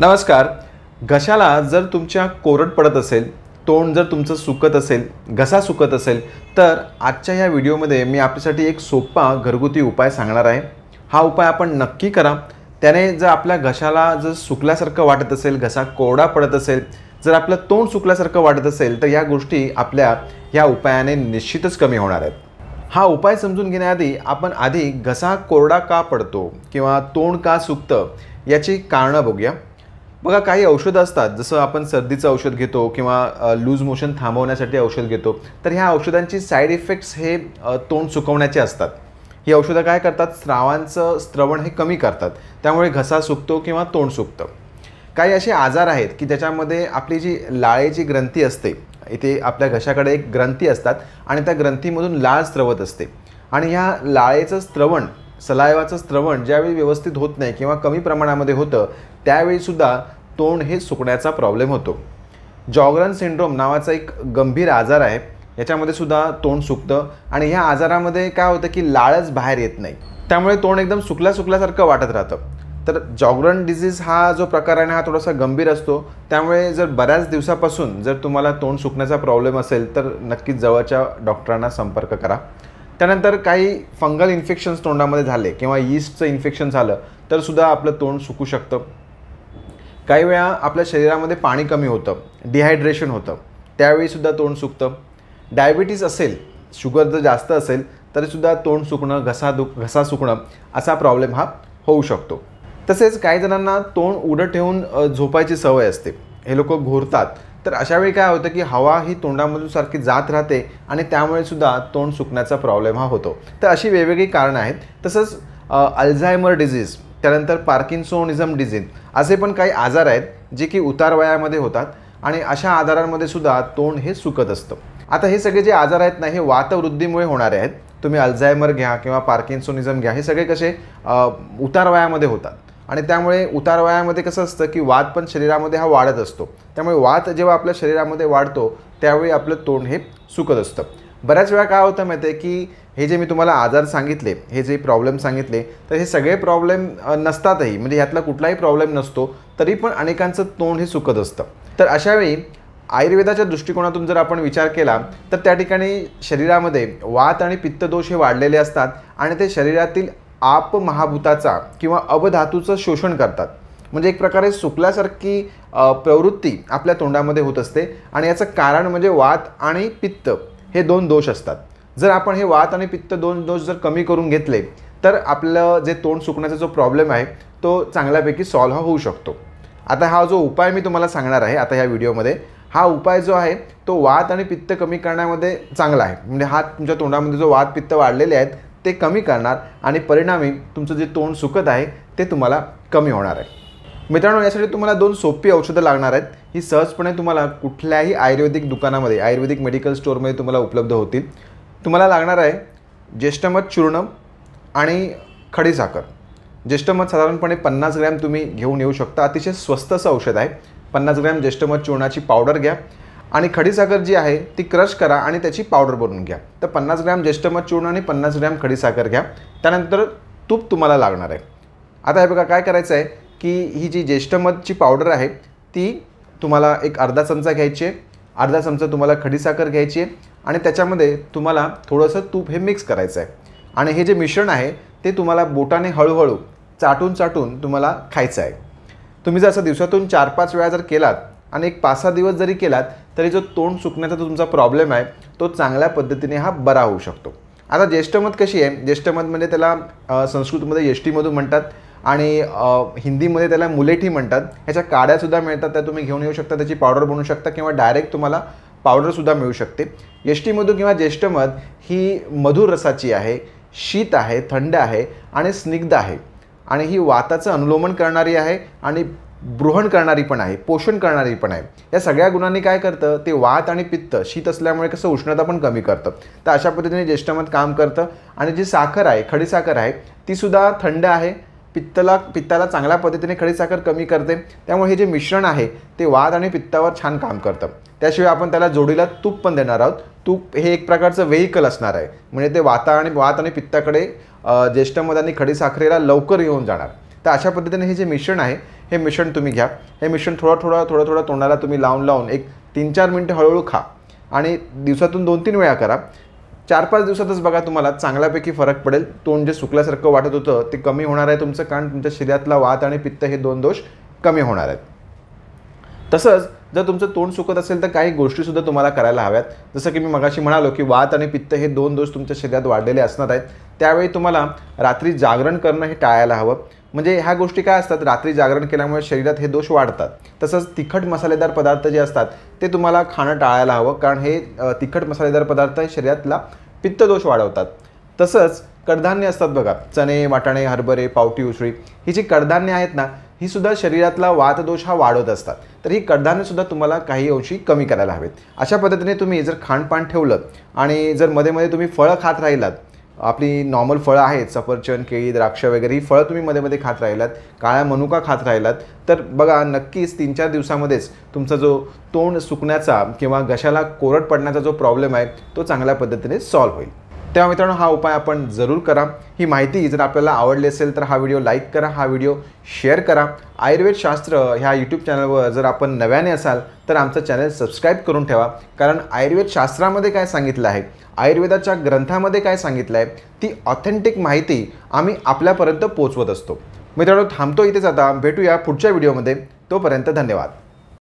नमस्कार घशाला जर तुमच्या कोरड पडत असेल तोंड जर तुमचं सुकत असेल घसा सुकत असेल तर आजच्या या व्हिडिओमध्ये मी आपल्यासाठी एक सोपा घरगुती उपाय सांगणार आहे हा उपाय आपण नक्की करा त्याने जर आपल्या घशाला जर सुकल्यासारखं वाटत असेल घसा कोरडा पडत असेल जर आपलं तोंड सुकल्यासारखं वाटत असेल तर या गोष्टी आपल्या या उपायाने निश्चितच कमी होणार आहेत हा उपाय समजून घेण्याआधी आपण आधी घसा कोरडा का पडतो किंवा तोंड का सुकतं याची कारणं बघूया बघा काही औषधं असतात जसं आपण सर्दीचं औषध घेतो किंवा लूज मोशन थांबवण्यासाठी औषध घेतो तर ह्या औषधांची साईड इफेक्ट्स हे तोंड सुकवण्याचे असतात ही औषधं काय करतात स्रावांचं स्त्रवण हे कमी करतात त्यामुळे घसा सुकतो किंवा तोंड सुकतं काही असे आजार आहेत की ज्याच्यामध्ये आपली जी लाळेची ग्रंथी असते इथे आपल्या घशाकडे एक ग्रंथी असतात आणि त्या ग्रंथीमधून लाळ स्त्रवत असते आणि ह्या लाळेचं स्त्रवण सलायवाचं स्त्रवण ज्यावेळी व्यवस्थित होत नाही किंवा कमी प्रमाणामध्ये होतं त्यावेळीसुद्धा तोंड हे सुकण्याचा प्रॉब्लेम होतो जॉग्रन सिंड्रोम नावाचा एक गंभीर आजार आहे याच्यामध्ये सुद्धा तोंड सुकतं आणि ह्या आजारामध्ये काय होतं की लाळच बाहेर येत नाही त्यामुळे तोंड एकदम सुकल्या सुकल्यासारखं वाटत राहतं तर जॉग्रन डिझीज हा जो प्रकार आहे ना हा थोडासा गंभीर असतो त्यामुळे जर बऱ्याच दिवसापासून जर तुम्हाला तोंड सुकण्याचा प्रॉब्लेम असेल तर नक्कीच जवळच्या डॉक्टरांना संपर्क करा त्यानंतर काही फंगल इन्फेक्शन्स तोंडामध्ये झाले किंवा यीस्टचं इन्फेक्शन झालं तर सुद्धा आपलं तोंड सुकू शकतं काही वेळा आपल्या शरीरामध्ये पाणी कमी होतं डिहायड्रेशन होतं त्यावेळीसुद्धा तोंड सुकतं डायबिटीज असेल शुगर जर जास्त असेल तरीसुद्धा तोंड सुकणं घसा दुख घसा सुकणं असा प्रॉब्लेम हा होऊ शकतो तसेच काही जणांना तोंड उडं ठेवून झोपायची सवय असते हे लोक घोरतात तर अशावेळी काय होतं की हवा ही तोंडामधून सारखी जात राहते आणि त्यामुळे सुद्धा तोंड सुकण्याचा प्रॉब्लेम हा होतो तर अशी वेगवेगळी कारणं आहेत तसंच अल्झायमर डिझीज त्यानंतर पार्किन्सोनिझम डिझीज असे पण काही आजार आहेत जे की उतार वयामध्ये होतात आणि अशा आजारांमध्ये सुद्धा तोंड हे सुकत असतं आता हे सगळे जे आजार आहेत ना हे वातवृद्धीमुळे होणारे आहेत तुम्ही अल्झायमर घ्या किंवा पार्किन्सोनिझम घ्या हे सगळे कसे उतार वयामध्ये होतात आणि त्यामुळे उतार वयामध्ये कसं असतं की वात पण शरीरामध्ये हा वाढत असतो त्यामुळे वात जेव्हा आपल्या शरीरामध्ये वाढतो त्यावेळी आपलं तोंड हे सुकत असतं बऱ्याच वेळा काय होतं माहिती आहे की हे जे मी तुम्हाला आजार सांगितले हे जे प्रॉब्लेम सांगितले तर हे सगळे प्रॉब्लेम नसतातही म्हणजे ह्यातला कुठलाही प्रॉब्लेम नसतो तरी पण अनेकांचं तोंड हे सुकत असतं तर अशावेळी आयुर्वेदाच्या दृष्टिकोनातून जर आपण विचार केला तर त्या ठिकाणी शरीरामध्ये वात आणि पित्तदोष हे वाढलेले असतात आणि ते शरीरातील आप महाभूताचा किंवा अवधातूचं शोषण करतात म्हणजे एक प्रकारे सुकल्यासारखी प्रवृत्ती आपल्या तोंडामध्ये होत असते आणि याचं कारण म्हणजे वात आणि पित्त हे दोन दोष असतात जर आपण हे वात आणि पित्त दोन दोष जर कमी करून घेतले तर आपलं जे तोंड सुकण्याचा जो प्रॉब्लेम आहे तो चांगल्यापैकी सॉल्व्ह होऊ शकतो आता हा जो उपाय मी तुम्हाला सांगणार आहे आता या व्हिडिओमध्ये हा उपाय जो आहे तो वात आणि पित्त कमी करण्यामध्ये चांगला आहे म्हणजे हा तुमच्या तोंडामध्ये जो वात पित्त वाढलेले आहेत ते कमी करणार आणि परिणामी तुमचं जे तोंड सुकत आहे ते तुम्हाला कमी होणार आहे मित्रांनो यासाठी तुम्हाला दोन सोपी औषधं लागणार आहेत ही सहजपणे तुम्हाला कुठल्याही आयुर्वेदिक दुकानामध्ये आयुर्वेदिक मेडिकल स्टोअरमध्ये तुम्हाला उपलब्ध होतील तुम्हाला लागणार आहे ज्येष्ठमध चूर्ण आणि खडीसाखर ज्येष्ठमध साधारणपणे पन्नास ग्रॅम तुम्ही घेऊन येऊ शकता अतिशय स्वस्त असं औषध आहे पन्नास ग्रॅम ज्येष्ठमध चूर्णाची पावडर घ्या आणि खडीसाखर जी आहे ती क्रश करा आणि त्याची पावडर बनवून घ्या तर पन्नास ग्रॅम ज्येष्ठमध चूर्ण आणि पन्नास ग्रॅम खडीसाखर घ्या त्यानंतर तूप तुम्हाला लागणार आहे आता हे बघा काय करायचं आहे की ही जी ज्येष्ठमधची पावडर आहे ती तुम्हाला एक अर्धा चमचा घ्यायची आहे अर्धा चमचा तुम्हाला खडीसाखर घ्यायची आहे आणि त्याच्यामध्ये तुम्हाला थोडंसं तूप हे मिक्स करायचं आहे आणि हे जे मिश्रण आहे ते तुम्हाला बोटाने हळूहळू चाटून चाटून तुम्हाला खायचं आहे तुम्ही जर असं दिवसातून चार पाच वेळा जर केलात आणि एक पाच सहा दिवस जरी केलात तरी जो तोंड सुकण्याचा तुमचा प्रॉब्लेम आहे तो चांगल्या पद्धतीने हा बरा होऊ शकतो आता ज्येष्ठमध कशी आहे ज्येष्ठमध म्हणजे त्याला संस्कृतमध्ये यष्टीमधून म्हणतात आणि हिंदीमध्ये त्याला मुलेठी म्हणतात ह्याच्या काड्यासुद्धा मिळतात त्या तुम्ही घेऊन येऊ शकता त्याची पावडर बनवू शकता किंवा डायरेक्ट तुम्हाला पावडरसुद्धा मिळू शकते यष्टीमधू किंवा ज्येष्ठमध ही मधुर रसाची आहे शीत आहे थंड आहे आणि स्निग्ध आहे आणि ही वाताचं अनुलोमन करणारी आहे आणि बृहण करणारी पण आहे पोषण करणारी पण आहे या सगळ्या गुणांनी काय करतं ते वात आणि पित्त शीत असल्यामुळे कसं उष्णता पण कमी करतं तर अशा पद्धतीने ज्येष्ठमध काम करतं आणि जी साखर आहे खडीसाखर आहे तीसुद्धा थंड आहे पित्तला पित्ताला चांगल्या पद्धतीने खडी साखर कमी करते त्यामुळे हे जे मिश्रण आहे ते वाद आणि पित्तावर छान काम करतं त्याशिवाय आपण त्याला जोडीला तूप पण देणार आहोत तूप हे एक प्रकारचं व्हेकल असणार आहे म्हणजे ते वाता आणि वात आणि पित्ताकडे ज्येष्ठ आणि खडी साखरेला लवकर येऊन जाणार तर अशा पद्धतीने हे जे मिश्रण आहे हे मिश्रण तुम्ही घ्या हे मिश्रण थोडं थोडं थोडं थोडं तोंडाला तुम्ही लावून लावून एक तीन चार मिनटं हळूहळू खा आणि दिवसातून दोन तीन वेळा करा चार पाच दिवसातच बघा तुम्हाला चांगल्यापैकी फरक पडेल तोंड जे सुकल्यासारखं वाटत होतं ते कमी होणार आहे तुमचं कारण तुमच्या शरीरातला वात आणि पित्त हे दोन दोष कमी होणार आहेत तसंच जर तुमचं तोंड सुकत असेल तर काही गोष्टीसुद्धा तुम्हाला करायला हव्यात जसं की मी मगाशी म्हणालो की वात आणि पित्त हे दोन दोष तुमच्या शरीरात वाढलेले असणार आहेत त्यावेळी तुम्हाला रात्री जागरण करणं हे टाळायला हवं म्हणजे ह्या गोष्टी काय असतात रात्री जागरण केल्यामुळे शरीरात हे दोष वाढतात तसंच तिखट मसालेदार पदार्थ जे असतात ते तुम्हाला खाणं टाळायला हवं कारण हे तिखट मसालेदार पदार्थ हे शरीरातला पित्तदोष वाढवतात तसंच कडधान्य असतात बघा चणे वाटाणे हरभरे पावटी उसळी ही जी कडधान्य आहेत ना ही सुद्धा शरीरातला वातदोष हा वाढवत असतात तर ही सुद्धा तुम्हाला काही अंशी कमी करायला हवेत अशा पद्धतीने तुम्ही जर खाणपान ठेवलं आणि जर मध्ये मध्ये तुम्ही फळं खात राहिलात आपली नॉर्मल फळं आहेत सफरचंद केळी द्राक्ष वगैरे ही फळं तुम्ही मध्ये मध्ये खात राहिलात काळ्या मनुका खात राहिलात तर बघा नक्कीच तीन चार दिवसामध्येच तुमचा जो तोंड सुकण्याचा किंवा घशाला कोरड पडण्याचा जो प्रॉब्लेम आहे तो चांगल्या पद्धतीने सॉल्व्ह होईल तेव्हा मित्रांनो हा उपाय आपण जरूर करा ही माहिती जर आपल्याला आवडली असेल तर हा व्हिडिओ लाईक करा हा व्हिडिओ शेअर करा आयुर्वेदशास्त्र ह्या यूट्यूब चॅनलवर जर आपण नव्याने असाल तर आमचं चॅनल सबस्क्राईब करून ठेवा कारण आयुर्वेद शास्त्रामध्ये काय सांगितलं आहे आयुर्वेदाच्या ग्रंथामध्ये काय सांगितलं आहे ती ऑथेंटिक माहिती आम्ही आपल्यापर्यंत पोचवत असतो मित्रांनो थांबतो इथेच आता भेटूया पुढच्या व्हिडिओमध्ये तोपर्यंत धन्यवाद